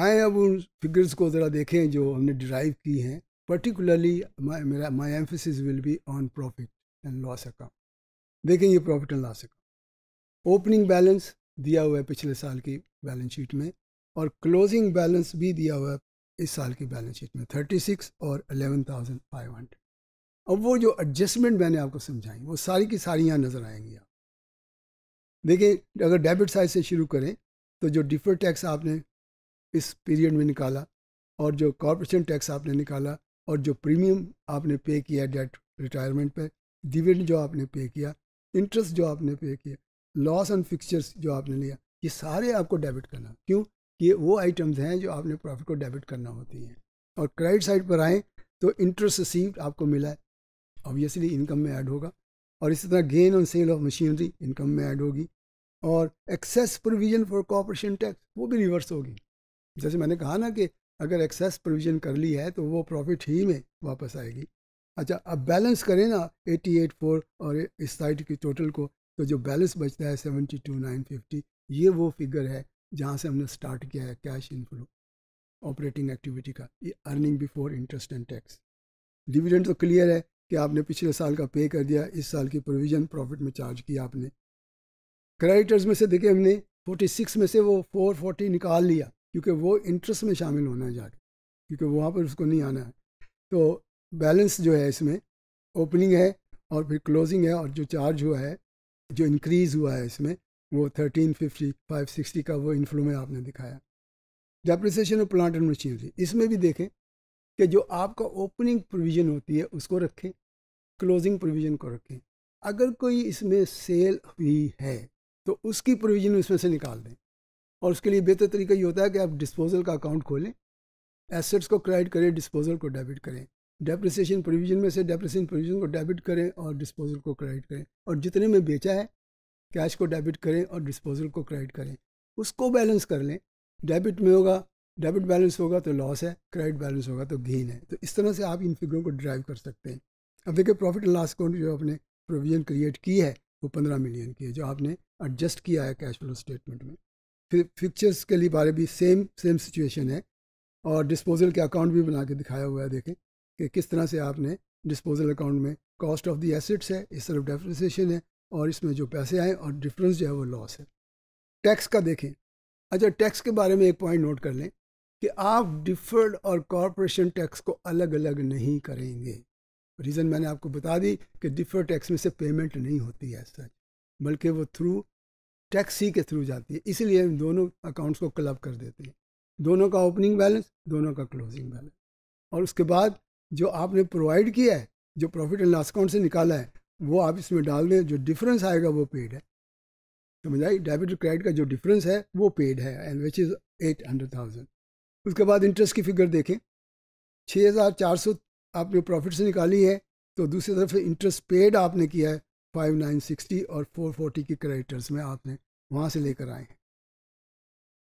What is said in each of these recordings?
आए अब उन फिगर्स को ज़रा देखें जो हमने डिराइव की हैं पर्टिकुलरली मेरा my emphasis will be on profit and loss account ये profit and loss account opening balance दिया हुआ है पिछले साल की बैलेंस शीट में और क्लोजिंग बैलेंस भी दिया हुआ है इस साल की बैलेंस शीट में थर्टी सिक्स और अलेवन थाउजेंड फाइव हंड्रेड अब वो जो एडजस्टमेंट मैंने आपको समझाई वो सारी की सारी यहाँ नज़र आएंगी आप देखिए अगर डेबिट साइड से शुरू करें तो जो डिफर टैक्स आपने इस पीरियड में निकाला और जो कॉरपोरेशन टैक्स आपने निकाला और जो प्रीमियम आपने पे किया डेट रिटायरमेंट पर डिविडेंड जो आपने पे किया इंटरेस्ट जो आपने पे किया लॉस एंड फिक्सचर्स जो आपने लिया ये सारे आपको डेबिट करना क्यों ये वो आइटम्स हैं जो आपने प्रॉफिट को डेबिट करना होती हैं और क्रेडिट साइड पर आएँ तो इंटरेस्ट रिसीव्ड आपको मिला है ऑब्वियसली इनकम में ऐड होगा और इसी तरह gain on sale of machinery income में ऐड होगी और excess provision for corporation tax वो भी रिवर्स होगी जैसे मैंने कहा ना कि अगर एक्सेस प्रोविजन कर ली है तो वो प्रॉफिट ही में वापस आएगी अच्छा अब बैलेंस करें ना एटी एट फोर और इस साइड की टोटल को तो जो बैलेंस बचता है सेवेंटी टू नाइन फिफ्टी ये वो फिगर है जहाँ से हमने स्टार्ट किया है कैश इनफ्लो ऑपरेटिंग एक्टिविटी का ये earning before interest and tax dividend तो क्लियर है कि आपने पिछले साल का पे कर दिया इस साल की प्रोविजन प्रॉफिट में चार्ज किया आपने क्रेडिटर्स में से देखे हमने 46 में से वो 440 निकाल लिया क्योंकि वो इंटरेस्ट में शामिल होना है जाके क्योंकि वहाँ पर उसको नहीं आना है तो बैलेंस जो है इसमें ओपनिंग है और फिर क्लोजिंग है और जो चार्ज हुआ है जो इंक्रीज़ हुआ है इसमें वो थर्टीन फिफ्टी फाइव सिक्सटी का वो इन्फ्लो में आपने दिखाया depreciation of plant and machinery इसमें भी देखें कि जो आपका ओपनिंग प्रोविज़न होती है उसको रखें क्लोजिंग प्रोविज़न को रखें अगर कोई इसमें सेल हुई है तो उसकी प्रोविज़न उसमें से निकाल दें और उसके लिए बेहतर तरीका ये होता है कि आप डिस्पोजल का अकाउंट खोलें एसेट्स को क्रेडिट करें डिस्पोजल को डेबिट करें डेप्रिसिएशन प्रोविजन में से डेप्रिसिएशन प्रोविजन को डेबिट करें और डिस्पोजल को क्रेडिट करें और जितने में बेचा है कैश को डेबिट करें और डिस्पोजल को क्रेडिट करें उसको बैलेंस कर लें डेबिट में होगा डेबिट बैलेंस होगा तो लॉस है क्रेडिट बैलेंस होगा तो गेन है तो इस तरह से आप इन फिगरों को ड्राइव कर सकते हैं अब देखिए प्रॉफिट एंड लॉस अकाउंट जो आपने प्रोविजन क्रिएट की है वो पंद्रह मिलियन की है जो आपने एडजस्ट किया है कैश फ्लो स्टेटमेंट में फिक्चर्स के लिए बारे भी सेम सेम सिचुएशन है और डिस्पोजल के अकाउंट भी बना के दिखाया हुआ है देखें कि किस तरह से आपने डिस्पोजल अकाउंट में कॉस्ट ऑफ द एसेट्स है इस तरफ डेप्रिसिएशन है और इसमें जो पैसे आए और डिफरेंस जो है वो लॉस है टैक्स का देखें अच्छा टैक्स के बारे में एक पॉइंट नोट कर लें कि आप डिफर्ड और कॉरपोरेशन टैक्स को अलग अलग नहीं करेंगे रीज़न मैंने आपको बता दी कि डिफर्ड टैक्स में से पेमेंट नहीं होती है सच बल्कि वो थ्रू टैक्स सी के थ्रू जाती है इसलिए हम दोनों अकाउंट्स को क्लब कर देते हैं दोनों का ओपनिंग बैलेंस दोनों का क्लोजिंग बैलेंस और उसके बाद जो आपने प्रोवाइड किया है जो प्रॉफिट एंड लॉस अकाउंट से निकाला है वो आप इसमें डाल दें जो डिफरेंस आएगा वो पेड है समझ आई डेबिट क्रेडिट का जो डिफरेंस है वो पेड है and which is eight hundred thousand उसके बाद इंटरेस्ट की फिगर देखें छः हज़ार चार सौ आपने प्रॉफिट से निकाली है तो दूसरी तरफ इंटरेस्ट पेड आपने किया है फाइव नाइन सिक्सटी और फोर फोर्टी के करेक्टर्स में आपने वहाँ से लेकर आए हैं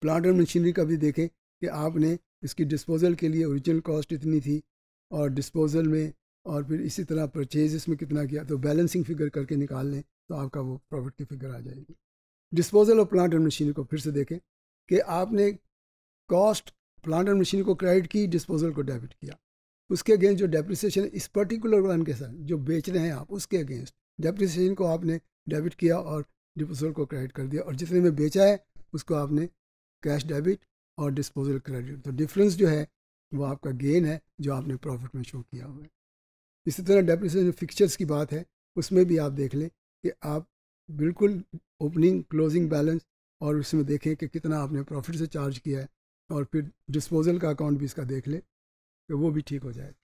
प्लांट एंड मशीनरी का भी देखें कि आपने इसकी डिस्पोजल के लिए ओरिजिनल कॉस्ट इतनी थी और डिस्पोजल में और फिर इसी तरह परचेज इसमें कितना किया तो बैलेंसिंग फिगर करके निकाल लें तो आपका वो प्रॉफिट की फिगर आ जाएगी disposal of plant and machinery को फिर से देखें कि आपने कॉस्ट प्लांट एंड मशीनरी को क्रेडिट की डिस्पोजल को डेबिट किया उसके अगेंस्ट जो डेप्रिसिएशन इस पर्टिकुलर वन के साथ जो बेच रहे हैं आप उसके अगेंस्ट डेप्रिसिएशन को आपने डेबिट किया और डिस्पोजल को क्रेडिट कर दिया और जितने में बेचा है उसको आपने कैश डेबिट और डिस्पोजल क्रेडिट तो डिफरेंस जो है वो आपका गेन है जो आपने प्रॉफिट में शो किया हुआ है इसी तरह डेप्रिसिएशन फिक्चर्स की बात है उसमें भी आप देख लें कि आप बिल्कुल ओपनिंग क्लोजिंग बैलेंस और उसमें देखें कि कितना आपने प्रॉफिट से चार्ज किया है और फिर डिस्पोजल का अकाउंट भी इसका देख लें तो वो भी ठीक हो जाएगा